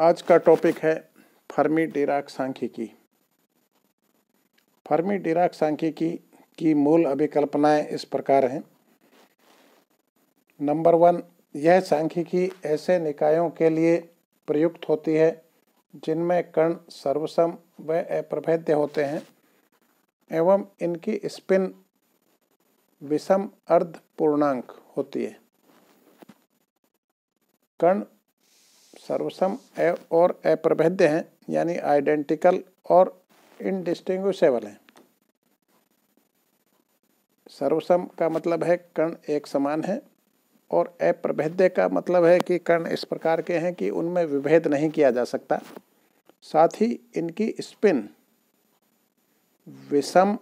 आज का टॉपिक है फर्मी डिराक सांख्यिकी फर्मी डिराक सांख्यिकी की मूल अभिकल्पनाएं इस प्रकार हैं नंबर वन यह सांख्यिकी ऐसे निकायों के लिए प्रयुक्त होती है जिनमें कण सर्वसम व अप्रभेद्य होते हैं एवं इनकी स्पिन विषम अर्ध पूर्णांक होती है कण सर्वसम और अप्रभेद्य हैं यानी आइडेंटिकल और इनडिस्टिंग्विशेबल हैं सर्वसम का मतलब है कर्ण एक समान है और अप्रभेद्य का मतलब है कि कर्ण इस प्रकार के हैं कि उनमें विभेद नहीं किया जा सकता साथ ही इनकी स्पिन विषम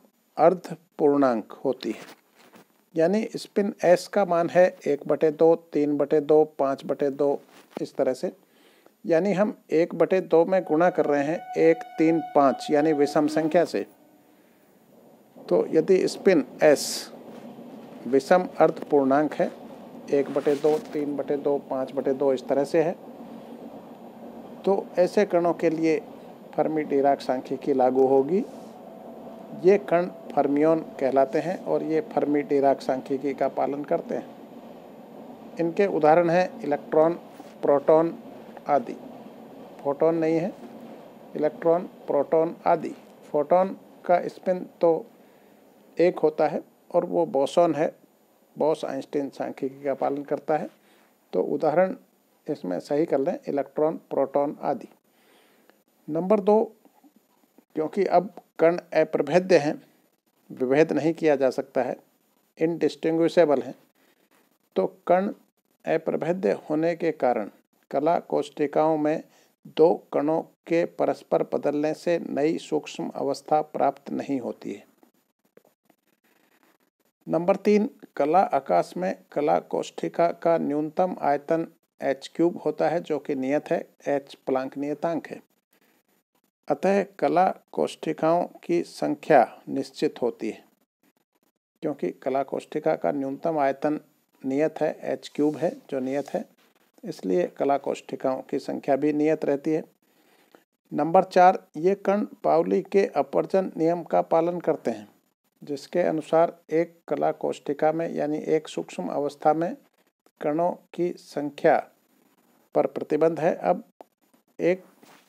अर्ध पूर्णांक होती है यानी स्पिन एस का मान है एक बटे दो तीन बटे दो पाँच बटे दो इस तरह से यानी हम एक बटे दो में गुणा कर रहे हैं एक तीन पाँच यानी विषम संख्या से तो यदि स्पिन एस विषम अर्ध पूर्णांक है एक बटे दो तीन बटे दो पाँच बटे दो इस तरह से है तो ऐसे कणों के लिए फर्मी डिराक सांख्यिकी लागू होगी ये कण फर्मियोन कहलाते हैं और ये फर्मी डिराक सांख्यिकी का पालन करते हैं इनके उदाहरण हैं इलेक्ट्रॉन प्रोटॉन आदि फोटोन नहीं है इलेक्ट्रॉन प्रोटॉन आदि फोटोन का स्पिन तो एक होता है और वो बोसोन है बॉस आइंस्टीन सांख्यिकी का पालन करता है तो उदाहरण इसमें सही कर लें इलेक्ट्रॉन प्रोटॉन आदि नंबर दो क्योंकि अब कण अप्रभेद्य हैं विभेद नहीं किया जा सकता है इनडिस्टिंग्विशेबल हैं तो कण अप्रभेद्य होने के कारण कला कोष्टिकाओं में दो कणों के परस्पर बदलने से नई सूक्ष्म अवस्था प्राप्त नहीं होती है नंबर तीन कला आकाश में कला कोष्ठिका का न्यूनतम आयतन एच क्यूब होता है जो कि नियत है एच प्लांक नियतांक है अतः कला कोष्ठिकाओं की संख्या निश्चित होती है क्योंकि कला कोष्ठिका का न्यूनतम आयतन नियत है एच क्यूब है जो नियत है इसलिए कला कोष्ठिकाओं की संख्या भी नियत रहती है नंबर चार ये कण पावली के अपर्जन नियम का पालन करते हैं जिसके अनुसार एक कला कोष्ठिका में यानी एक सूक्ष्म अवस्था में कणों की संख्या पर प्रतिबंध है अब एक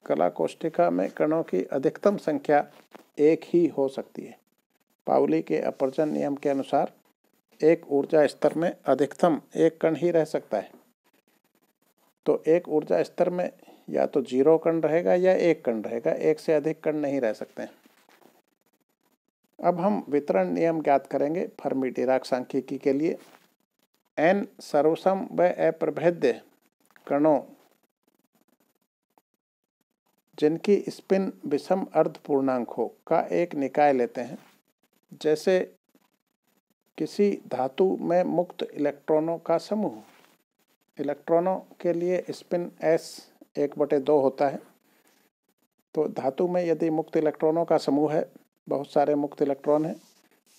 कला कोष्ठिका में कणों की अधिकतम संख्या एक ही हो सकती है पावली के अपर्जन नियम के अनुसार एक ऊर्जा स्तर में अधिकतम एक कण ही रह सकता है तो एक ऊर्जा स्तर में या तो जीरो कण रहेगा या एक कण रहेगा एक से अधिक कण नहीं रह सकते अब हम वितरण नियम ज्ञात करेंगे फर्मी डिराक सांख्यिकी के लिए एन सर्वसम व अप्रभेद्य कणों जिनकी स्पिन विषम अर्ध पूर्णांक हो का एक निकाय लेते हैं जैसे किसी धातु में मुक्त इलेक्ट्रॉनों का समूह इलेक्ट्रॉनों के लिए स्पिन एस एक बटे दो होता है तो धातु में यदि मुक्त इलेक्ट्रॉनों का समूह है बहुत सारे मुक्त इलेक्ट्रॉन हैं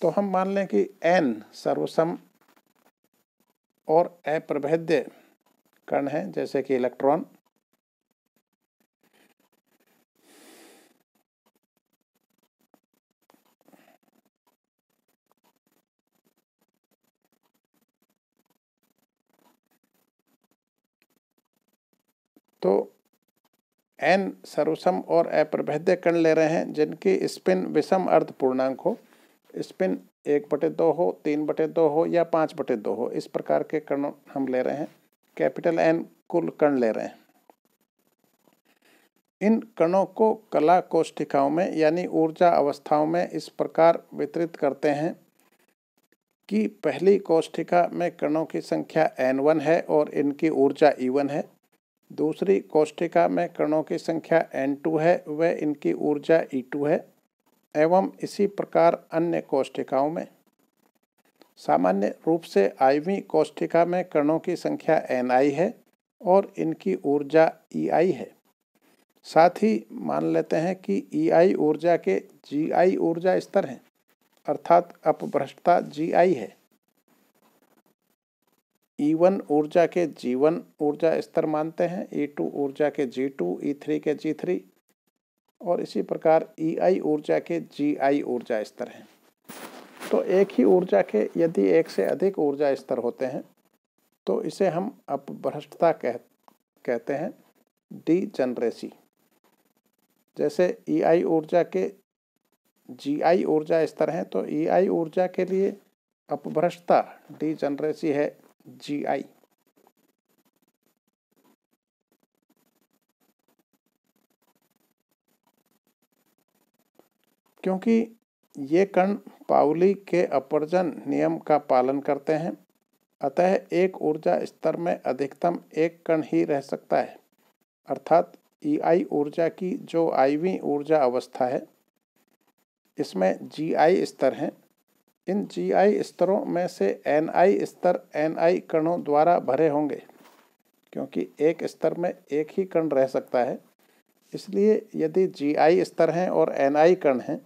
तो हम मान लें कि एन सर्वसम और अप्रभेद्य कण हैं जैसे कि इलेक्ट्रॉन एन सर्वसम और अप्रभेद्य कण ले रहे हैं जिनकी स्पिन विषम अर्ध पूर्णांक हो स्पिन एक बटे दो हो तीन बटे दो हो या पाँच बटे दो हो इस प्रकार के कण हम ले रहे हैं कैपिटल एन कुल कण ले रहे हैं इन कणों को कला कोष्ठिकाओं में यानी ऊर्जा अवस्थाओं में इस प्रकार वितरित करते हैं कि पहली कोष्ठिका में कणों की संख्या एन वन है और इनकी ऊर्जा ई वन है दूसरी कोष्टिका में कणों की संख्या एन टू है व इनकी ऊर्जा ई e टू है एवं इसी प्रकार अन्य कोष्टिकाओं में सामान्य रूप से आईवी कोष्ठिका में कणों की संख्या एन आई है और इनकी ऊर्जा ई e आई है साथ ही मान लेते हैं कि ई e आई ऊर्जा के जी आई ऊर्जा स्तर हैं अर्थात अपभ्रष्टता जी आई है ई e वन ऊर्जा के जी वन ऊर्जा स्तर मानते हैं ई e टू ऊर्जा के जी टू ई थ्री के जी थ्री और इसी प्रकार ई e आई ऊर्जा के जी आई ऊर्जा स्तर हैं तो एक ही ऊर्जा के यदि एक से अधिक ऊर्जा स्तर होते हैं तो इसे हम अपभ्रष्टता कह कहते हैं डी जनरेसी जैसे ई आई ऊर्जा के जी आई ऊर्जा स्तर हैं तो ई आई ऊर्जा के लिए अपभ्रष्टता डी जनरेसी है जी आई क्योंकि ये कण पाउली के अपर्जन नियम का पालन करते हैं अतः एक ऊर्जा स्तर में अधिकतम एक कण ही रह सकता है अर्थात ई e आई ऊर्जा की जो आईवी ऊर्जा अवस्था है इसमें जी आई स्तर हैं इन आई स्तरों में से आई स्तर आई कणों द्वारा भरे होंगे क्योंकि एक स्तर में एक ही कण रह सकता है इसलिए यदि आई स्तर हैं और आई कण हैं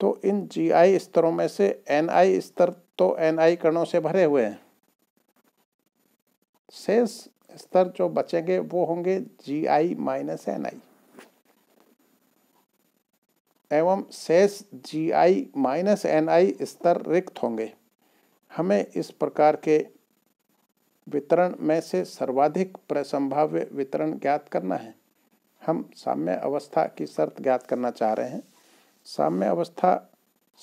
तो इन आई स्तरों में से आई स्तर तो आई कणों से भरे हुए हैं शेष स्तर जो बचेंगे वो होंगे जी आई माइनस एन आई एवं शेष जी आई माइनस एन आई स्तर रिक्त होंगे हमें इस प्रकार के वितरण में से सर्वाधिक प्रसंभाव्य वितरण ज्ञात करना है हम साम्य अवस्था की शर्त ज्ञात करना चाह रहे हैं साम्य अवस्था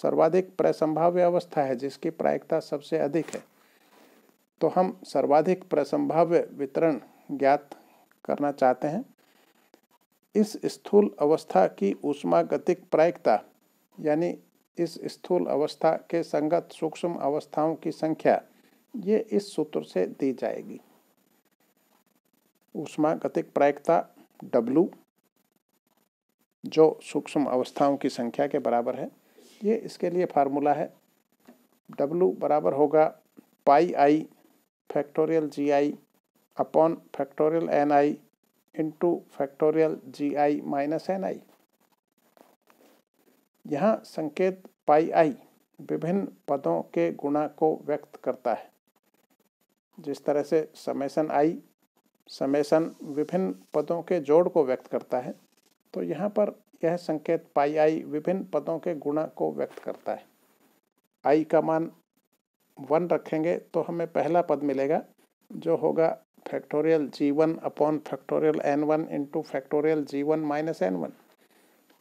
सर्वाधिक प्रसंभाव्य अवस्था है जिसकी प्रायिकता सबसे अधिक है तो हम सर्वाधिक प्रसंभाव्य वितरण ज्ञात करना चाहते हैं इस स्थूल अवस्था की ऊष्मागतिक प्रायिकता यानी इस स्थूल अवस्था के संगत सूक्ष्म अवस्थाओं की संख्या ये इस सूत्र से दी जाएगी ऊष्मागतिक प्रायिकता W जो सूक्ष्म अवस्थाओं की संख्या के बराबर है ये इसके लिए फार्मूला है W बराबर होगा pi i factorial g i upon factorial n i into factorial g i minus n i यहाँ संकेत पाई आई विभिन्न पदों के गुणा को व्यक्त करता है जिस तरह से समेसन आई समेसन विभिन्न पदों के जोड़ को व्यक्त करता है तो यहाँ पर यह संकेत पाई आई विभिन्न पदों के गुणा को व्यक्त करता है आई का मान वन रखेंगे तो हमें पहला पद मिलेगा जो होगा factorial g one upon factorial n one into factorial g one minus n one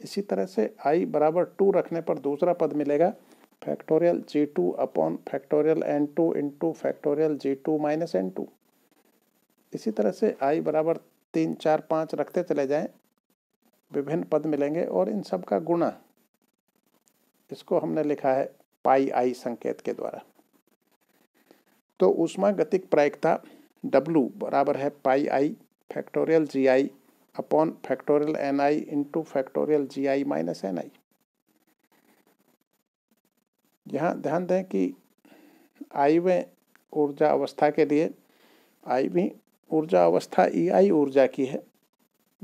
इसी तरह से आई बराबर टू रखने पर दूसरा पद मिलेगा factorial g two upon factorial n two into factorial g two minus n two इसी तरह से आई बराबर तीन चार पाँच रखते चले जाएं विभिन्न पद मिलेंगे और इन सब का गुणा इसको हमने लिखा है पाई आई संकेत के द्वारा तो उष्मा गतिक प्रायिकता डब्लू बराबर है pi i factorial g i upon factorial n i into factorial g i minus n i यहाँ ध्यान दें कि आई में ऊर्जा अवस्था के लिए आई भी ऊर्जा अवस्था ई e आई ऊर्जा की है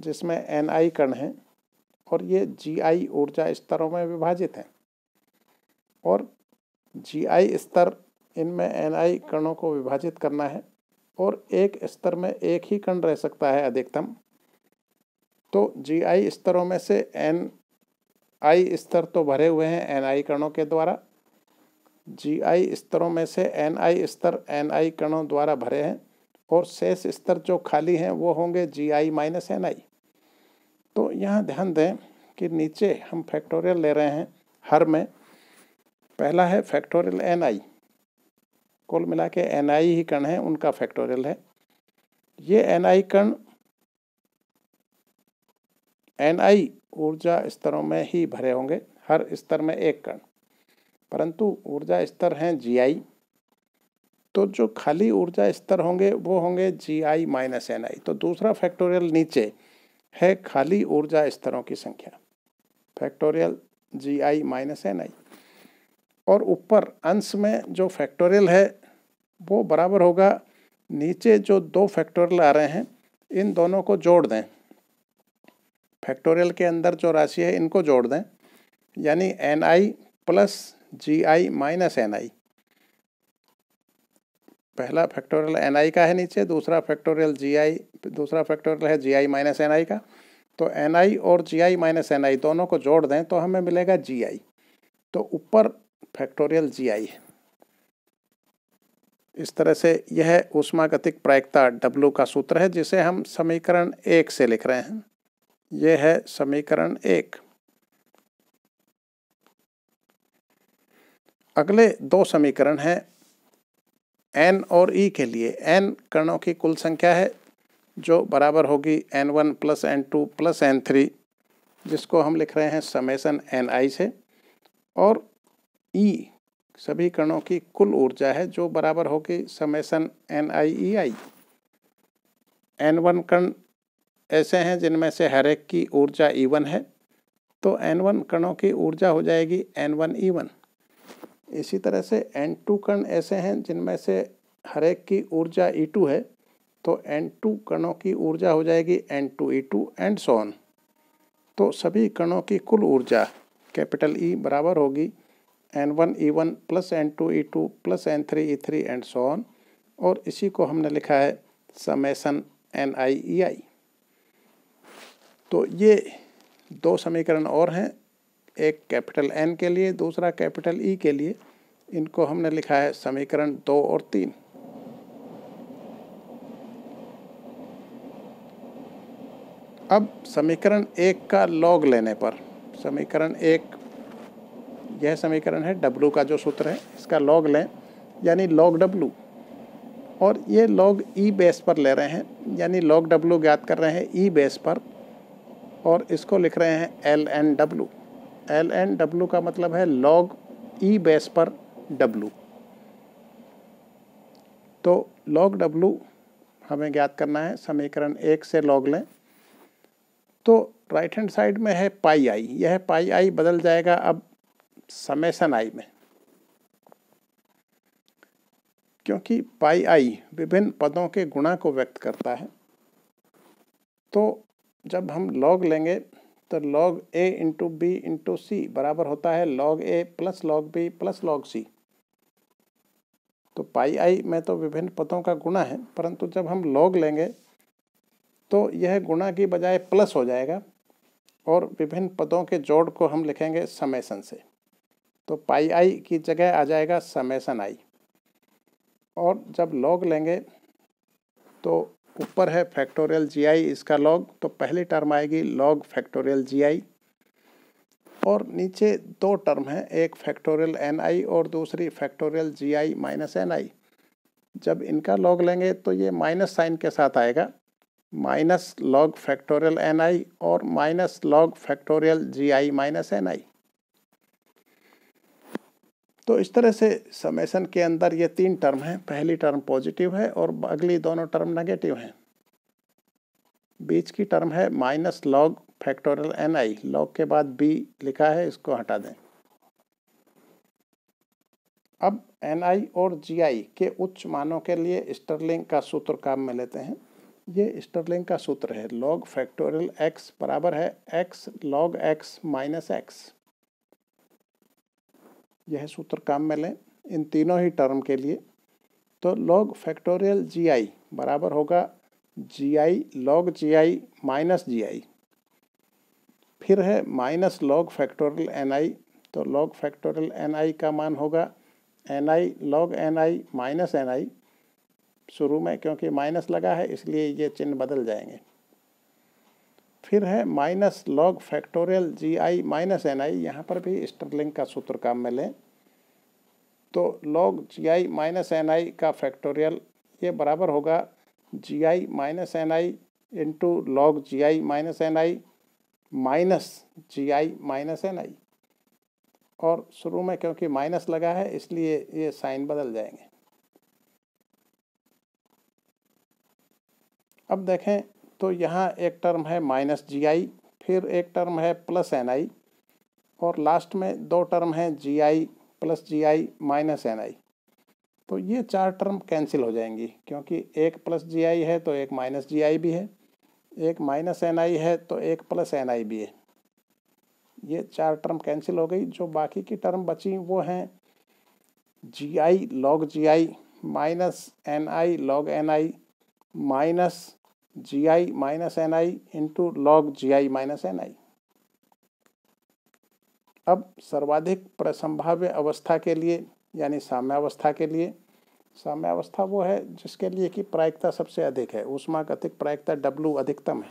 जिसमें एन आई कण है और ये जी आई ऊर्जा स्तरों में विभाजित हैं और जी आई स्तर इनमें एन आई कणों को विभाजित करना है और एक स्तर में एक ही कण रह सकता है अधिकतम तो जीआई स्तरों में से एन आई स्तर तो भरे हुए हैं एन आई कणों के द्वारा जी आई स्तरों में से एन आई स्तर एन आई कणों द्वारा भरे हैं और शेष स्तर जो खाली हैं वो होंगे जी आई माइनस एन आई तो यहाँ ध्यान दें कि नीचे हम फैक्टोरियल ले रहे हैं हर में पहला है फैक्टोरियल एन आई कुल मिला के एन ही कण है उनका फैक्टोरियल है ये एन कण एन ऊर्जा स्तरों में ही भरे होंगे हर स्तर में एक कण परंतु ऊर्जा स्तर हैं जी आई तो जो खाली ऊर्जा स्तर होंगे वो होंगे जी आई माइनस एन आई तो दूसरा फैक्टोरियल नीचे है खाली ऊर्जा स्तरों की संख्या factorial g i minus n i और ऊपर अंश में जो फैक्टोरियल है वो बराबर होगा नीचे जो दो फैक्टोरियल आ रहे हैं इन दोनों को जोड़ दें फैक्टोरियल के अंदर जो राशि है इनको जोड़ दें यानी n i plus g i minus n i पहला फैक्टोरियल एन आई का है नीचे दूसरा फैक्टोरियल जी आई दूसरा फैक्टोरियल है g i minus n i का तो एन आई और जी आई माइनस एन आई दोनों को जोड़ दें तो हमें मिलेगा जी आई तो ऊपर फैक्टोरियल जी आई इस तरह से यह उष्मागतिक प्रायिकता डब्लू का सूत्र है जिसे हम समीकरण एक से लिख रहे हैं यह है समीकरण एक अगले दो समीकरण हैं एन और ई e के लिए एन कणों की कुल संख्या है जो बराबर होगी n one plus n two plus n three जिसको हम लिख रहे हैं समेसन एन आई से और ई सभी कणों की कुल ऊर्जा है जो बराबर होगी summation n i e i n one कण ऐसे हैं जिनमें से हर एक की ऊर्जा ई e वन है तो एन वन कणों की ऊर्जा हो जाएगी एन वन ई वन इसी तरह से एन टू कण ऐसे हैं जिनमें से हर एक की ऊर्जा ई e टू है तो एन टू कणों की ऊर्जा हो जाएगी n two e two and so on तो सभी कणों की कुल ऊर्जा कैपिटल ई e बराबर होगी n one e one plus n two e two plus n three e three and so on और इसी को हमने लिखा है समेसन एन आई ई आई तो ये दो समीकरण और हैं एक कैपिटल एन के लिए दूसरा कैपिटल ई e के लिए इनको हमने लिखा है समीकरण दो और तीन अब समीकरण एक का लॉग लेने पर समीकरण एक यह समीकरण है डब्लू का जो सूत्र है इसका लॉग लें यानी लॉग डब्लू और ये लॉग ई बेस पर ले रहे हैं यानी लॉग डब्लू ज्ञात कर रहे हैं ई e बेस पर और इसको लिख रहे हैं l n W l n W का मतलब है लॉग ई बेस पर डब्लू तो लॉग डब्लू हमें ज्ञात करना है समीकरण एक से लॉग लें तो राइट हैंड साइड में है पाई आई यह पाई आई बदल जाएगा अब समेसन आई में क्योंकि पाई आई विभिन्न पदों के गुणा को व्यक्त करता है तो जब हम लॉग लेंगे तो log a into b into c बराबर होता है log a plus log b plus log c तो पाई आई में तो विभिन्न पदों का गुणा है परंतु जब हम लॉग लेंगे तो यह गुणा की बजाय प्लस हो जाएगा और विभिन्न पदों के जोड़ को हम लिखेंगे समेसन से तो पाई आई की जगह आ जाएगा समेसन आई और जब लॉग लेंगे तो ऊपर है फैक्टोरियल जी आई इसका लॉग तो पहली टर्म आएगी लॉग फैक्टोरियल जी आई और नीचे दो टर्म हैं एक फैक्टोरियल एन आई और दूसरी factorial g i minus n i जब इनका लॉग लेंगे तो ये माइनस साइन के साथ आएगा minus log factorial n i और minus log factorial g i minus n i तो इस तरह से समेसन के अंदर ये तीन टर्म हैं पहली टर्म पॉजिटिव है और अगली दोनों टर्म नेगेटिव हैं बीच की टर्म है minus log factorial n i log के बाद बी लिखा है इसको हटा दें अब एन आई और जी आई के उच्च मानों के लिए स्टर्लिंग का सूत्र काम में लेते हैं ये स्टर्लिंग का सूत्र है लॉग फैक्टोरियल एक्स बराबर है x log x minus x यह सूत्र काम में लें इन तीनों ही टर्म के लिए तो लॉग फैक्टोरियल जी आई बराबर होगा g i log g i minus g i फिर है minus log factorial n i तो लॉग फैक्टोरियल एन आई का मान होगा n i log n i minus n i शुरू में क्योंकि माइनस लगा है इसलिए ये चिन्ह बदल जाएंगे फिर है minus log factorial g i minus n i यहाँ पर भी स्टर्लिंग का सूत्र काम में लें तो log g i minus n i का फैक्टोरियल ये बराबर होगा g i minus n i into log g i minus n i minus g i minus n i और शुरू में क्योंकि माइनस लगा है इसलिए ये साइन बदल जाएंगे अब देखें तो यहाँ एक टर्म है माइनस जी आई फिर एक टर्म है प्लस एन आई और लास्ट में दो टर्म हैं g i plus g i minus n i तो ये चार टर्म कैंसिल हो जाएंगी क्योंकि एक प्लस जी आई है तो एक माइनस जी आई भी है एक माइनस एन आई है तो एक प्लस एन आई भी है ये चार टर्म कैंसिल हो गई जो बाकी की टर्म बची वो हैं g i log g i minus n i log n i minus g i minus n i into log g i minus n i अब सर्वाधिक प्रसंभाव्य अवस्था के लिए यानी साम्यावस्था के लिए साम्यावस्था वो है जिसके लिए कि प्रायिकता सबसे अधिक है उष्मा कथिक प्रायिकता डब्लू अधिकतम है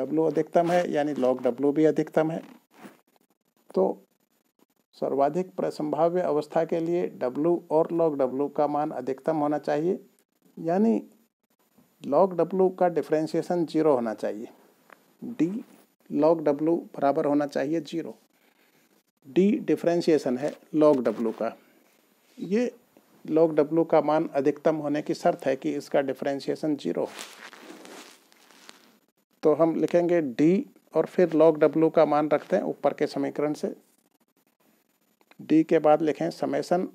डब्लू अधिकतम है यानी लॉग डब्लू भी अधिकतम है तो सर्वाधिक प्रसंभाव्य अवस्था के लिए डब्लू और लॉग डब्लू का मान अधिकतम होना चाहिए यानी लॉग डब्लू का डिफ्रेंशिएशन जीरो होना चाहिए डी लॉग डब्लू बराबर होना चाहिए जीरो डी डिफ्रेंशिएशन है लॉग डब्लू का ये लॉग डब्लू का मान अधिकतम होने की शर्त है कि इसका डिफ्रेंशिएशन जीरो तो हम लिखेंगे डी और फिर लॉग डब्लू का मान रखते हैं ऊपर के समीकरण से डी के बाद लिखें summation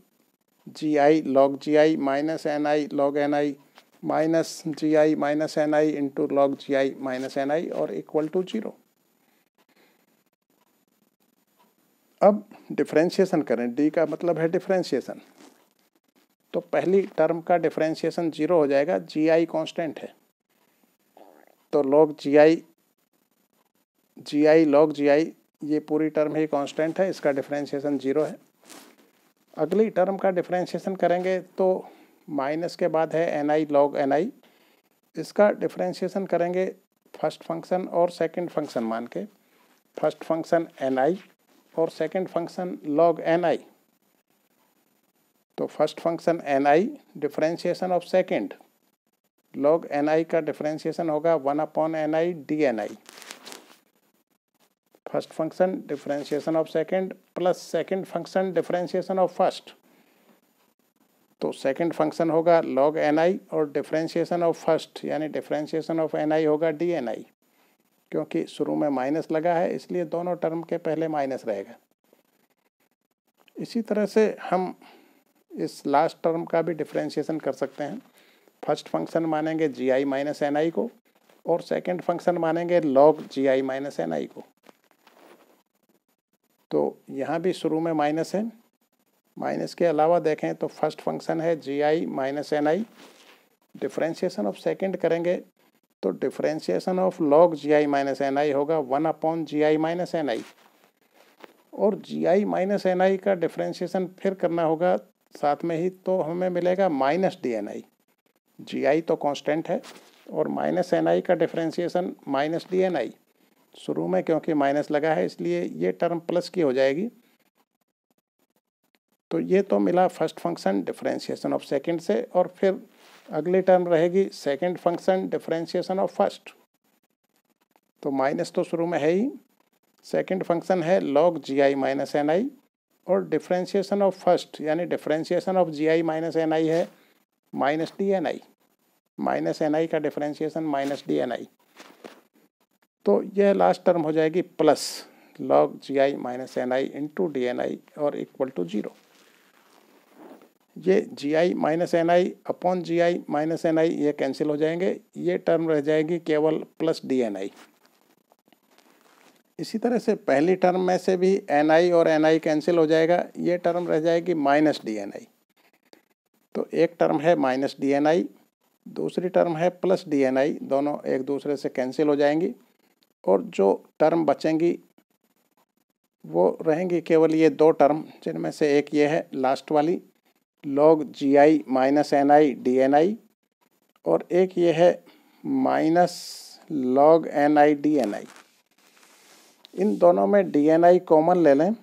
g i log g i minus n i log n i minus g i minus n i into log g i minus n i और इक्वल टू जीरो अब डिफ्रेंशिएशन करें डी का मतलब है differentiation तो पहली term का differentiation zero हो जाएगा जी आई कॉन्स्टेंट है तो log g I g i log g आई ये पूरी टर्म ही कांस्टेंट है इसका डिफ्रेंशिएशन जीरो है अगली टर्म का डिफ्रेंशिएशन करेंगे तो माइनस के बाद है n i log n i इसका डिफ्रेंशिएशन करेंगे फर्स्ट फंक्शन और सेकंड फंक्शन मान के फर्स्ट फंक्शन एन आई और second function log n i तो first function n i differentiation of second log n i का डिफ्रेंशिएशन होगा one upon n i d n i first function differentiation of second plus second function differentiation of first तो second function होगा log n i और differentiation of first यानी differentiation of n i होगा d n आई क्योंकि शुरू में minus लगा है इसलिए दोनों टर्म के पहले माइनस रहेगा इसी तरह से हम इस लास्ट टर्म का भी डिफ्रेंशिएशन कर सकते हैं फर्स्ट फंक्शन मानेंगे जी आई माइनस एन आई को और सेकंड फंक्शन मानेंगे log g i minus n i को तो यहाँ भी शुरू में माइनस है माइनस के अलावा देखें तो फर्स्ट फंक्शन है g i minus n i differentiation of second करेंगे तो differentiation of log g i minus n i होगा one upon g i minus n i और g i minus n i का डिफ्रेंशिएशन फिर करना होगा साथ में ही तो हमें मिलेगा minus d n i g i तो कॉन्स्टेंट है और माइनस एन आई का differentiation minus d n i शुरू में क्योंकि माइनस लगा है इसलिए ये टर्म प्लस की हो जाएगी तो ये तो मिला first function differentiation of second से और फिर अगली टर्म रहेगी second function differentiation of first तो माइनस तो शुरू में है ही सेकेंड फंक्शन है log g i minus n i और डिफरेंशिएशन ऑफ फर्स्ट यानी differentiation of g i minus n i है minus d n i minus n i का differentiation minus d n i तो यह लास्ट टर्म हो जाएगी plus log g i minus n i into d n i और equal to zero ये g i minus n i upon g i minus n i ये cancel हो जाएंगे ये टर्म रह जाएगी केवल प्लस डी एन आई इसी तरह से पहली टर्म में से भी एन आई और एन आई कैंसिल हो जाएगा ये टर्म रह जाएगी माइनस डी एन आई तो एक टर्म है माइनस डी एन आई दूसरी टर्म है प्लस डी एन आई दोनों एक दूसरे से कैंसिल हो जाएंगी और जो टर्म बचेंगी वो रहेंगी केवल ये दो टर्म जिनमें से एक ये है लास्ट वाली log g i minus n i d n i और एक ये है minus log n i d n i इन दोनों में डी एन आई कॉमन ले लें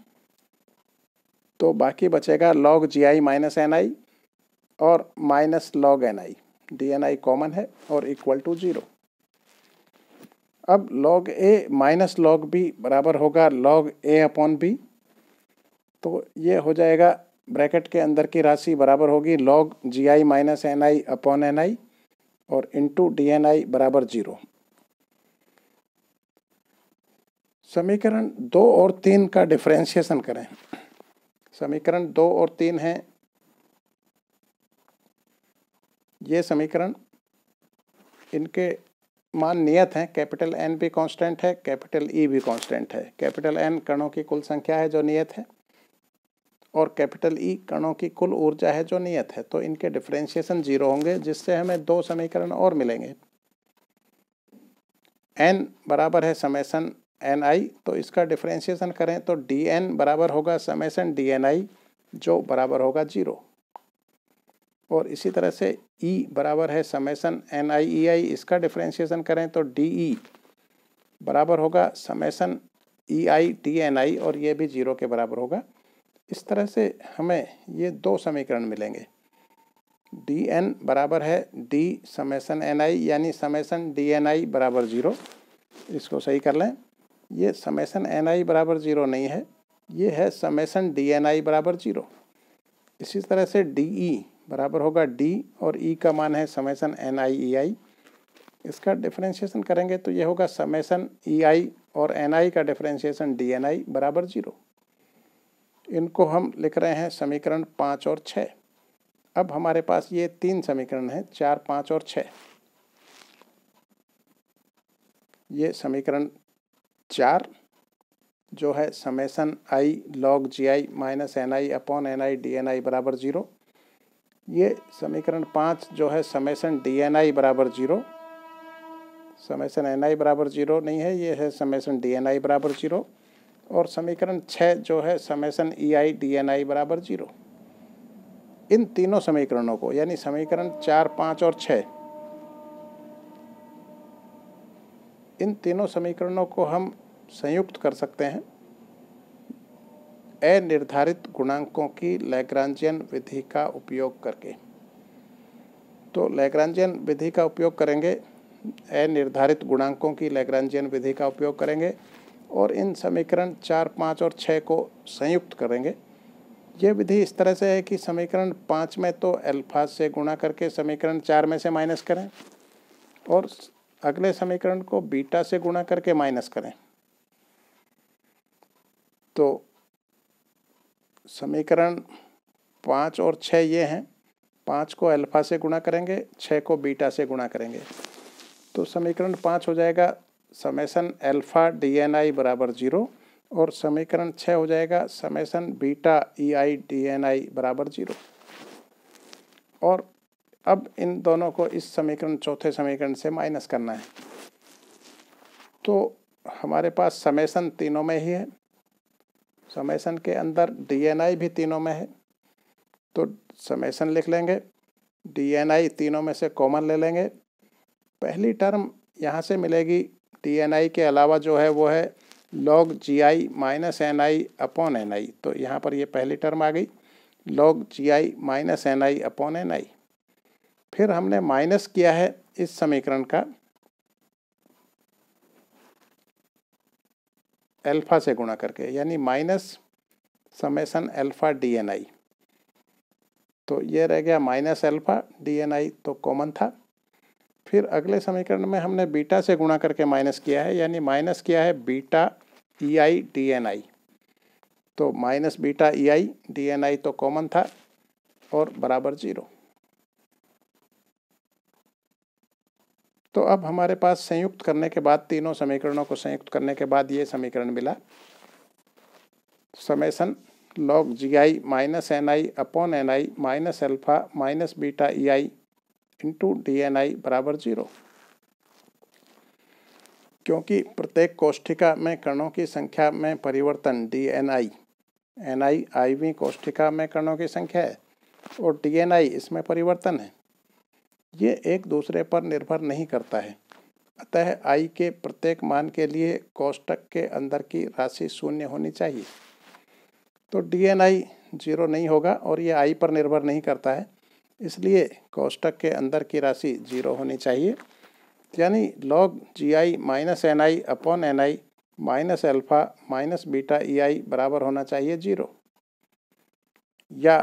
तो बाकी बचेगा log g i minus n i और minus log n i d n i common है और इक्वल टू ज़ीरो अब log a minus log b बराबर होगा लॉग ए अपॉन बी तो ये हो जाएगा ब्रैकेट के अंदर की राशि बराबर होगी log g i minus n i upon n i और इंटू डी एन आई बराबर जीरो समीकरण दो और तीन का डिफ्रेंशिएशन करें समीकरण दो और तीन है ये समीकरण इनके मान नियत हैं कैपिटल एन भी कांस्टेंट है कैपिटल ई e भी कांस्टेंट है कैपिटल एन कणों की कुल संख्या है जो नियत है और कैपिटल ई e, कणों की कुल ऊर्जा है जो नियत है तो इनके डिफ्रेंशिएशन जीरो होंगे जिससे हमें दो समीकरण और मिलेंगे एन बराबर है समेसन एन आई तो इसका डिफ्रेंशिएशन करें तो डी एन बराबर होगा समेसन डी एन आई जो बराबर होगा जीरो और इसी तरह से ई e बराबर है समेसन एन आई ई आई इसका डिफ्रेंशिएशन करें तो डी ई e बराबर होगा summation e i d n i और ये भी जीरो के बराबर होगा इस तरह से हमें ये दो समीकरण मिलेंगे डी एन बराबर है डी समेसन एन आई यानी समेसन डी एन आई बराबर ज़ीरो इसको सही कर लें ये समेसन एन आई बराबर ज़ीरो नहीं है ये है समेसन डी एन आई बराबर ज़ीरो इसी तरह से डी ई बराबर होगा डी और ई e का मान है समेसन एन आई ई आई इसका डिफ्रेंशिएशन करेंगे तो ये होगा समेसन ई आई और एन आई का डिफ्रेंशिएशन डी एन आई बराबर ज़ीरो इनको हम लिख रहे हैं समीकरण पाँच और छः अब हमारे पास ये तीन समीकरण हैं चार पाँच और छः ये समीकरण चार जो है summation i log g i minus n i upon n i d n i बराबर ज़ीरो ये समीकरण पाँच जो है समेसन डी एन आई बराबर ज़ीरो समेसन एन आई बराबर ज़ीरो नहीं है ये है समेसन डी एन आई बराबर ज़ीरो और समीकरण छः जो है summation e e i d n i बराबर जीरो इन तीनों समीकरणों को यानी समीकरण चार पाँच और छ इन तीनों समीकरणों को हम संयुक्त कर सकते हैं अनिर्धारित गुणांकों की लैग्रांजियन विधि का उपयोग करके तो लैग्रांजियन विधि का उपयोग करेंगे अनिर्धारित गुणांकों की लैग्रांजियन विधि का उपयोग करेंगे और इन समीकरण चार पाँच और छः को संयुक्त करेंगे यह विधि इस तरह से है कि समीकरण पाँच में तो अल्फा से गुणा करके समीकरण चार में से माइनस करें और अगले समीकरण को बीटा से गुणा करके माइनस करें तो समीकरण पाँच और छः ये हैं पाँच को अल्फा से गुणा करेंगे छः को बीटा से गुणा करेंगे तो समीकरण पाँच हो जाएगा summation alpha d n i बराबर जीरो और समीकरण छः हो जाएगा summation beta e i d n i बराबर जीरो और अब इन दोनों को इस समीकरण चौथे समीकरण से माइनस करना है तो हमारे पास समेसन तीनों में ही है समेसन के अंदर डीएनआई भी तीनों में है तो समेसन लिख लेंगे डीएनआई तीनों में से कॉमन ले लेंगे पहली टर्म यहाँ से मिलेगी टी एन आई के अलावा जो है वो है log g i minus n i upon n i तो यहाँ पर ये पहली टर्म आ गई log g i minus n i upon n i फिर हमने माइनस किया है इस समीकरण का अल्फ़ा से गुणा करके यानी minus summation alpha d n i तो ये रह गया minus alpha d n i तो कॉमन था फिर अगले समीकरण में हमने बीटा से गुणा करके माइनस किया है यानी माइनस किया है beta e i d n i तो minus beta e i d n i तो कॉमन था और बराबर जीरो तो अब हमारे पास संयुक्त करने के बाद तीनों समीकरणों को संयुक्त करने के बाद ये समीकरण मिला summation log g i minus n i upon n i minus alpha minus beta e i into d n i बराबर जीरो क्योंकि प्रत्येक कोष्ठिका में कणों की संख्या में परिवर्तन d n i n i आईवी कोष्ठिका में कणों की संख्या है और डी एन आई इसमें परिवर्तन है ये एक दूसरे पर निर्भर नहीं करता है अतः आई के प्रत्येक मान के लिए कोष्टक के अंदर की राशि शून्य होनी चाहिए तो डी एन आई जीरो नहीं होगा और ये आई पर निर्भर नहीं करता है इसलिए कोष्टक के अंदर की राशि जीरो होनी चाहिए यानी log g i minus n i upon n i minus alpha minus beta e i बराबर होना चाहिए जीरो या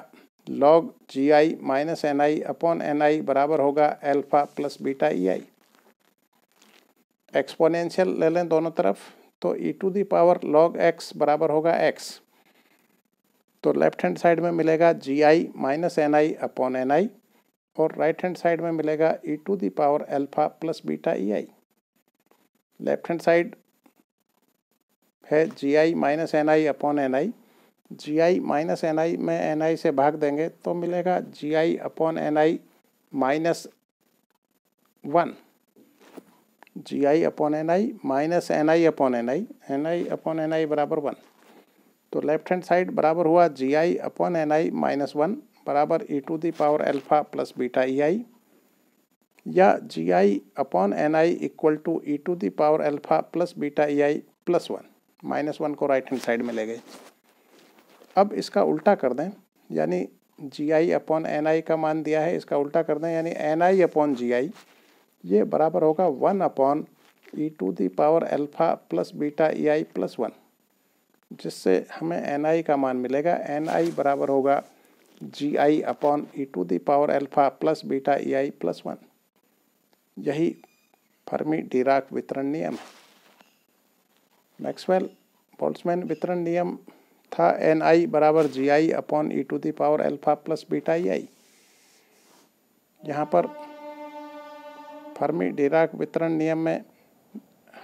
log g i minus n i upon n i बराबर होगा alpha plus beta e i exponential ले लें दोनों तरफ तो e to the power log x बराबर होगा एक्स तो लेफ्ट हैंड साइड में मिलेगा g i minus n i upon n i और राइट हैंड साइड में मिलेगा e to the power alpha plus beta e i left hand side है g i minus n i upon n i g i minus n i में n i से भाग देंगे तो मिलेगा g i upon n i minus one g i upon n i minus n i upon n i n i upon n i बराबर one तो left hand side बराबर हुआ जी i upon n i minus one बराबर e to the power alpha plus beta e i या g i upon n i equal to e to the power alpha plus beta e i plus one minus one को right hand side में ले गए अब इसका उल्टा कर दें यानी जी आई अपॉन एन आई का मान दिया है इसका उल्टा कर दें यानी एन आई अपॉन जी आई ये बराबर होगा one upon e to the power alpha plus beta e i plus one जिससे हमें एन आई का मान मिलेगा एन आई बराबर होगा g i upon e to the power alpha plus beta e i plus one यही फर्मी डिराक वितरण नियम है मैक्सवेल बोल्समैन वितरण नियम था एन आई बराबर g i upon e to the power alpha plus beta e i यहाँ पर फर्मी डिराक वितरण नियम में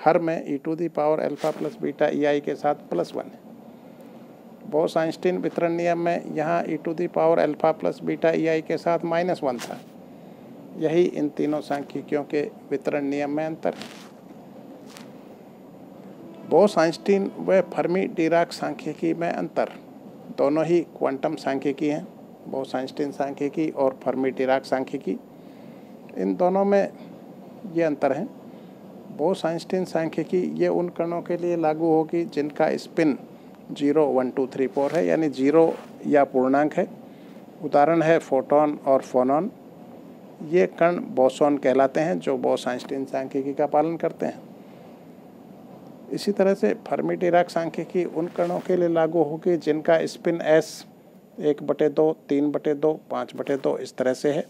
हर में e to the power alpha plus beta e i के साथ प्लस वन है बोस आइंस्टीन वितरण नियम में यहाँ e to the power alpha plus beta e i के साथ माइनस वन था यही इन तीनों सांख्यिकियों के वितरण नियम में अंतर है बोस आइंस्टीन व फर्मी डिराक सांख्यिकी में अंतर दोनों ही क्वांटम सांख्यिकी हैं बोस आइंस्टीन सांख्यिकी और फर्मी डिराक सांख्यिकी इन दोनों में ये अंतर हैं बोस साइंसटीन सांख्यिकी ये उन कणों के लिए लागू होगी जिनका spin zero one two three four है यानी जीरो या पूर्णांक है उदाहरण है फोटोन और फोनॉन ये कण बोसोन कहलाते हैं जो बोस आइंस्टीन सांख्यिकी का पालन करते हैं इसी तरह से फर्मी डिराक सांख्यिकी उन कणों के लिए लागू होगी जिनका स्पिन एस एक बटे दो तीन बटे दो पाँच बटे दो इस तरह से है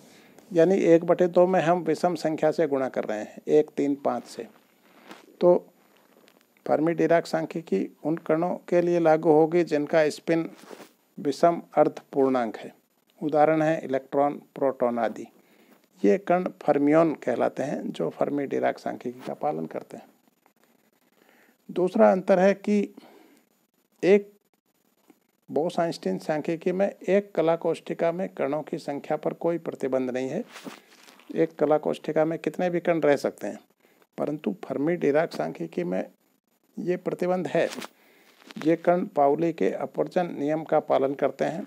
यानी एक बटे दो में हम विषम संख्या से गुणा कर रहे हैं एक तीन पाँच से तो फर्मी डिराक सांख्यिकी उन कणों के लिए लागू होगी जिनका स्पिन विषम अर्ध पूर्णांक है उदाहरण है इलेक्ट्रॉन प्रोटॉन आदि ये कण फर्मियोन कहलाते हैं जो फर्मी डिराक सांख्यिकी का पालन करते हैं दूसरा अंतर है कि एक बोस आइंस्टीन सांख्यिकी में एक कला कोष्ठिका में कणों की संख्या पर कोई प्रतिबंध नहीं है एक कला कोष्ठिका में कितने भी कण रह सकते हैं परंतु फर्मी डिराक सांख्यिकी में ये प्रतिबंध है ये कण पाउली के अपर्जन नियम का पालन करते हैं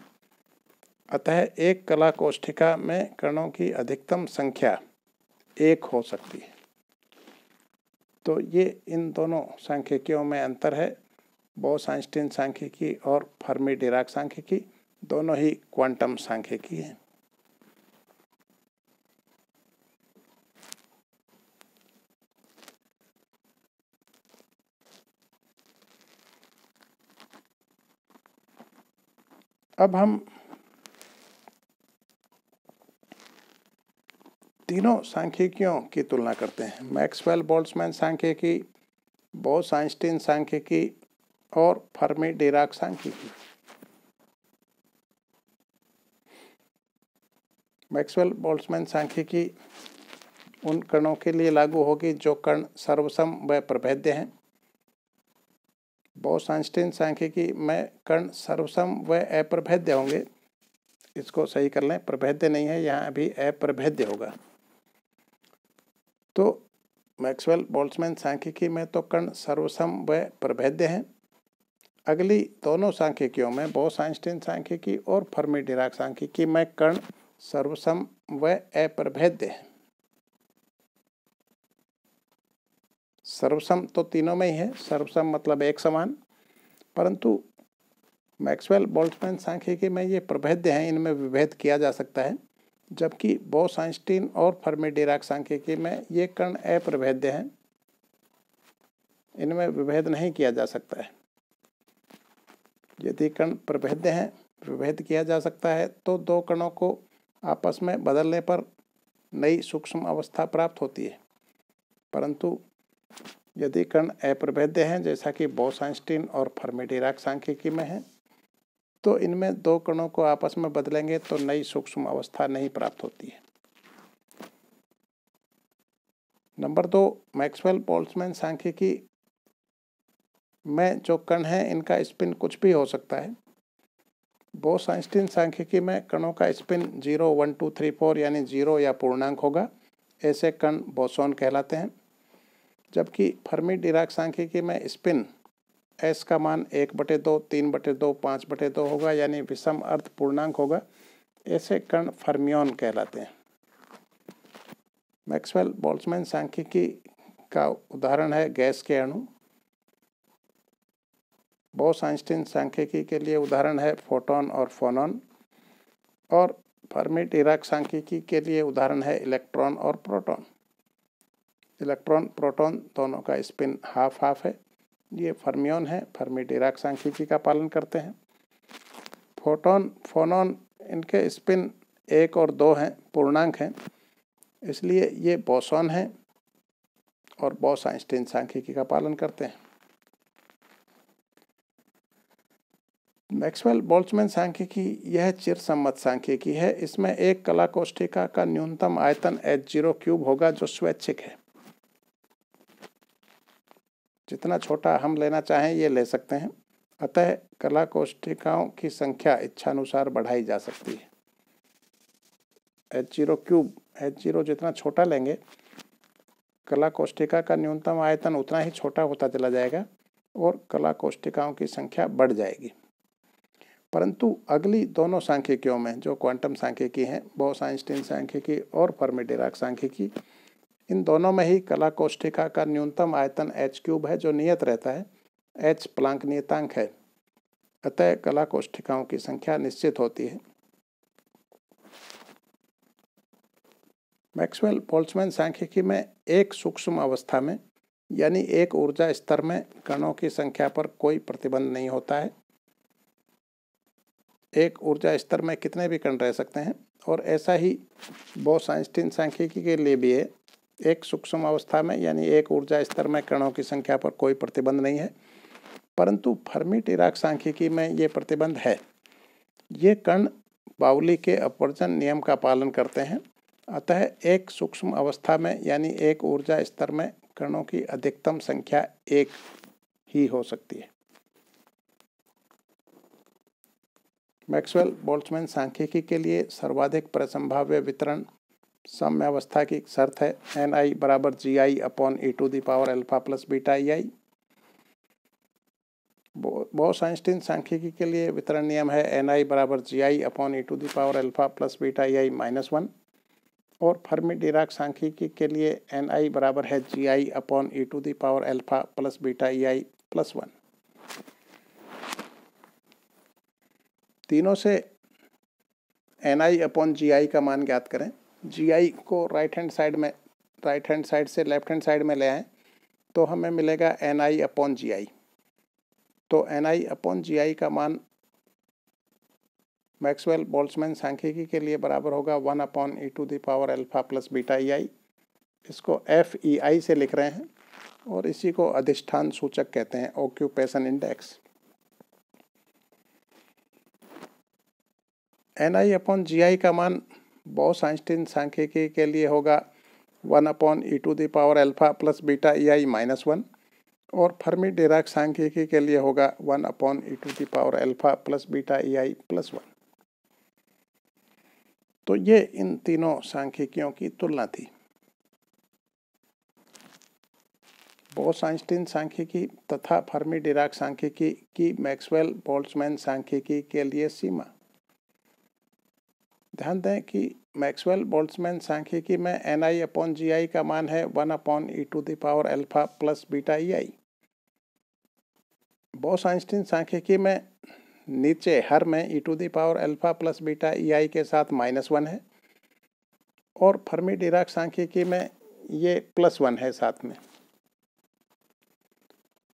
अतः एक कला कोष्ठिका में कणों की अधिकतम संख्या एक हो सकती है तो ये इन दोनों सांख्यिकियों में अंतर है बोस आइंस्टीन सांख्यिकी और फर्मी डिराक सांख्यिकी दोनों ही क्वांटम सांख्यिकी हैं अब हम तीनों सांख्यिकियों की तुलना करते हैं मैक्सवेल बोल्समैन सांख्यिकी बोस आइंस्टीन सांख्यिकी और फर्मी डेराक सांख्यिकी मैक्सवेल बोल्समैन सांख्यिकी उन कणों के लिए लागू होगी जो कण सर्वसम व प्रभेद्य हैं बहुत सांस्टीन सांख्यिकी में कर्ण सर्वसम व अप्रभेद्य होंगे इसको सही कर लें प्रभेद्य नहीं है यहाँ अभी अप्रभेद्य होगा तो मैक्सवेल बोल्समैन सांख्यिकी में तो कर्ण सर्वसम व प्रभेद्य हैं अगली दोनों सांख्यिकियों में बहुत आइंस्टीन सांख्यिकी और फर्मी डिराक सांख्यिकी में कर्ण सर्वसम व अप्रभेद्य हैं सर्वसम तो तीनों में ही है सर्वसम मतलब एक समान परंतु मैक्सवेल बोल्टमैन सांख्यिकी में ये प्रभेद्य हैं इनमें विभेद किया जा सकता है जबकि बोस आइंस्टीन और फर्मी डिराक सांख्यिकी में ये कर्ण अप्रभेद्य हैं इनमें विभेद नहीं किया जा सकता है यदि कर्ण प्रभेद्य हैं विभेद किया जा सकता है तो दो कणों को आपस में बदलने पर नई सूक्ष्म अवस्था प्राप्त होती है परंतु यदि कण अप्रभेद्य हैं जैसा कि बोसाइंस्टीन और फर्मेडिराक सांख्यिकी में है तो इनमें दो कणों को आपस में बदलेंगे तो नई सूक्ष्म अवस्था नहीं प्राप्त होती है नंबर दो मैक्सवेल पोल्समैन सांख्यिकी में जो कण है इनका स्पिन कुछ भी हो सकता है बोस आइंस्टीन सांख्यिकी में कणों का spin zero one two three four यानी जीरो या पूर्णांक होगा ऐसे कण बोसोन कहलाते हैं जबकि फर्मी डिराक सांख्यिकी में स्पिन एस का मान एक बटे दो तीन बटे दो पाँच बटे दो होगा यानी विषम अर्थ पूर्णांक होगा ऐसे कण फर्मियोन कहलाते हैं मैक्सवेल बोल्समैन सांख्यिकी का उदाहरण है गैस के अणु बोस आइंस्टीन सांख्यिकी के लिए उदाहरण है फोटोन और फोनॉन और फर्मी डिराक सांख्यिकी के लिए उदाहरण है इलेक्ट्रॉन और प्रोटॉन इलेक्ट्रॉन प्रोटॉन दोनों का स्पिन हाफ हाफ है ये फर्मियोन है फर्मी डिराक सांख्यिकी का पालन करते हैं फोटोन फोनोन इनके स्पिन एक और दो हैं पूर्णांक हैं इसलिए ये बोसॉन है और बॉस आइंस्टीन सांख्यिकी का पालन करते हैं मैक्सवेल बोल्समैन सांख्यिकी यह चिर सम्मत सांख्यिकी है इसमें एक कला कोष्ठिका का न्यूनतम आयतन एच जीरो क्यूब होगा जो स्वैच्छिक है जितना छोटा हम लेना चाहें ये ले सकते हैं अतः कला कोष्ठिकाओं की संख्या इच्छानुसार बढ़ाई जा सकती है h zero cube h zero जितना छोटा लेंगे कला कोष्ठिका का न्यूनतम आयतन उतना ही छोटा होता चला जाएगा और कला कोष्ठिकाओं की संख्या बढ़ जाएगी परंतु अगली दोनों सांख्यिकियों में जो क्वांटम सांख्यिकी हैं बोस आइंस्टीन सांख्यिकी और फर्मी सांख्यिकी इन दोनों में ही कला कोष्ठिका का न्यूनतम आयतन एच क्यूब है जो नियत रहता है एच प्लांक नियतांक है अतः कला कोष्ठिकाओं की संख्या निश्चित होती है मैक्सवेल पोल्समैन सांख्यिकी में एक सूक्ष्म अवस्था में यानी एक ऊर्जा स्तर में कणों की संख्या पर कोई प्रतिबंध नहीं होता है एक ऊर्जा स्तर में कितने भी कण रह सकते हैं और ऐसा ही बोस साइंस्टीन सांख्यिकी के लिए भी है एक सूक्ष्म अवस्था में यानी एक ऊर्जा स्तर में कणों की संख्या पर कोई प्रतिबंध नहीं है परंतु फर्मी टिराक सांख्यिकी में ये प्रतिबंध है ये कण बावली के अपवर्जन नियम का पालन करते हैं अतः एक सूक्ष्म अवस्था में यानी एक ऊर्जा स्तर में कणों की अधिकतम संख्या एक ही हो सकती है मैक्सवेल बोल्ट्समैन सांख्यिकी के लिए सर्वाधिक प्रसंभाव्य वितरण सम अवस्था की शर्त है एन आई बराबर g i upon e to the power alpha plus beta e i बहुत आइंस्टीन सांख्यिकी के लिए वितरण नियम है एन आई बराबर g i upon e to the power alpha plus beta e i minus one और फर्मी डिराक सांख्यिकी के लिए एन आई बराबर है g i upon e to the power alpha plus beta e i plus one तीनों से N i upon g i का मान ज्ञात करें जी को राइट हैंड साइड में राइट हैंड साइड से लेफ्ट हैंड साइड में ले आएँ तो हमें मिलेगा N i upon g i तो N i upon g i का मान मैक्सवेल बोल्समैन सांख्यिकी के लिए बराबर होगा one upon e to the power alpha plus beta e i इसको एफ ई आई से लिख रहे हैं और इसी को अधिष्ठान सूचक कहते हैं occupation index n i upon g i का मान बॉस आइंस्टीन सांख्यिकी के लिए होगा one upon e to the power alpha plus beta e i minus one और फर्मी डिराक सांख्यिकी के लिए होगा one upon e to the power alpha plus beta e i plus one तो ये इन तीनों सांख्यिकियों की तुलना थी बॉस आइंस्टीन सांख्यिकी तथा फर्मी डिराक सांख्यिकी की मैक्सवेल बोल्ट्समैन सांख्यिकी के लिए सीमा ध्यान दें कि मैक्सवेल बोल्ट्समैन सांख्यिकी में n i upon g i का मान है one upon e to the power alpha plus beta e i Bose Einstein सांख्यिकी में नीचे हर में e to the power alpha plus beta e i के साथ माइनस वन है और फर्मी डिराक सांख्यिकी में ये प्लस वन है साथ में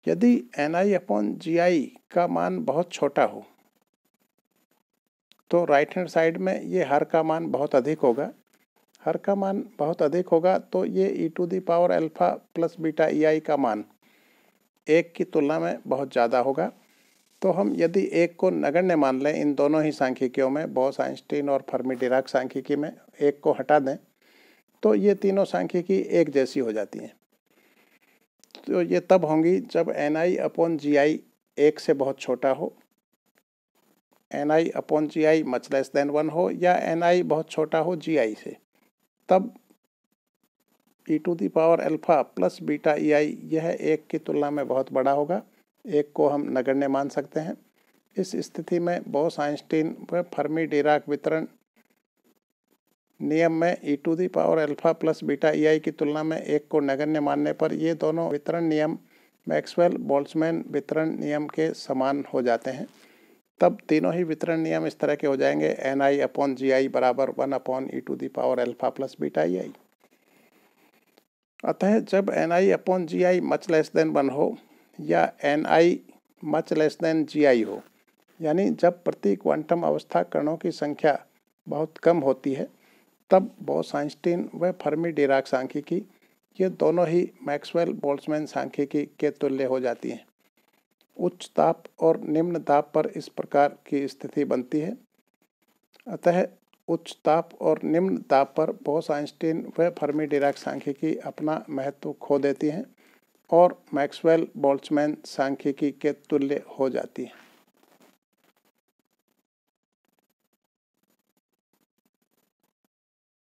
यदि N i upon g i का मान बहुत छोटा हो तो राइट हैंड साइड में ये हर का मान बहुत अधिक होगा हर का मान बहुत अधिक होगा तो ये e to the power alpha plus beta e i का मान एक की तुलना में बहुत ज़्यादा होगा तो हम यदि एक को नगण्य मान लें इन दोनों ही सांख्यिकियों में बॉस आइंस्टीन और फर्मी डिराक सांख्यिकी में एक को हटा दें तो ये तीनों सांख्यिकी एक जैसी हो जाती हैं तो ये तब होंगी जब एन आई अपॉन जी आई एक से बहुत छोटा हो n i upon g i much less than one हो या एन आई बहुत छोटा हो जी आई से तब e to the power alpha plus beta e i यह एक की तुलना में बहुत बड़ा होगा एक को हम नगण्य मान सकते हैं इस स्थिति में बोस आइंस्टीन व फर्मी डिराक वितरण नियम में e to the power alpha plus beta e i की तुलना में एक को नगण्य मानने पर ये दोनों वितरण नियम मैक्सवेल बोल्समैन वितरण नियम के समान हो जाते हैं तब तीनों ही वितरण नियम इस तरह के हो जाएंगे N i upon g i बराबर one upon e to the power alpha plus beta e i अतः जब n i upon g i much less than one हो या n i much less than g i हो यानी जब प्रति quantum अवस्था कणों की संख्या बहुत कम होती है तब आइंस्टीन व फर्मी डिराक सांख्यिकी ये दोनों ही मैक्सवेल बोल्समैन सांख्यिकी के तुल्य हो जाती हैं उच्च ताप और निम्न ताप पर इस प्रकार की स्थिति बनती है अतः उच्च ताप और निम्न ताप पर बोस आइंस्टीन व फर्मी डिराक सांख्यिकी अपना महत्व खो देती हैं और मैक्सवेल बोल्समैन सांख्यिकी के तुल्य हो जाती हैं